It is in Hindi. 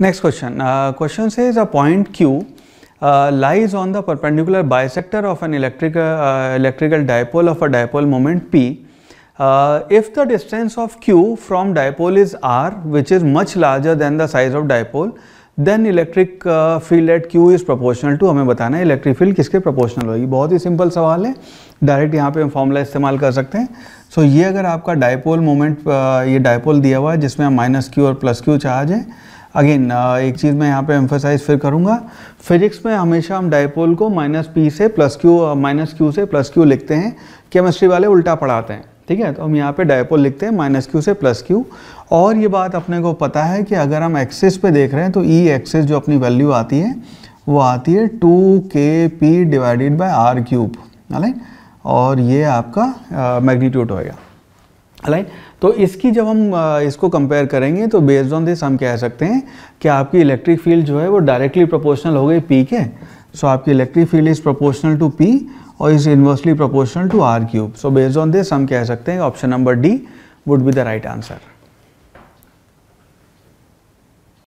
next question question says is a point Q lies on the perpendicular bisector of an electrical electrical dipole of a dipole moment P if the distance of Q from dipole is R which is much larger than the size of dipole then electric field at Q is proportional to हमें बताना है इलेक्ट्रिक फील्ड किसके प्रपोर्शनल होगी बहुत ही सिंपल सवाल है डायरेक्ट यहाँ पे हम फॉर्मूला इस्तेमाल कर सकते हैं सो so, ये अगर आपका डायपोल मोमेंट uh, ये डायपोल दिया हुआ है जिसमें हम माइनस क्यू और प्लस क्यू चार्ज हैं अगेन uh, एक चीज़ मैं यहाँ पे एम्फोसाइज फिर करूँगा फिजिक्स में हमेशा हम डायपोल को माइनस पी से प्लस क्यू माइनस क्यू से प्लस क्यू लिखते हैं केमिस्ट्री वाले उल्टा पढ़ाते हैं ठीक है तो हम यहाँ पे डायपोल लिखते हैं माइनस क्यू से प्लस क्यू और ये बात अपने को पता है कि अगर हम एक्सेस पे देख रहे हैं तो ई e एक्सेस जो अपनी वैल्यू आती है वो आती है two K P divided by R cube और ये आपका मैग्नीट्यूड uh, होएगा राइट तो इसकी जब हम इसको कंपेयर करेंगे तो बेस्ड ऑन दिस हम कह सकते हैं कि आपकी इलेक्ट्रिक फील्ड जो है वो डायरेक्टली प्रोपोर्शनल हो गई पी के सो आपकी electric field is proportional to P और is inversely proportional to R cube so based on this हम कह सकते हैं option number D would be the right answer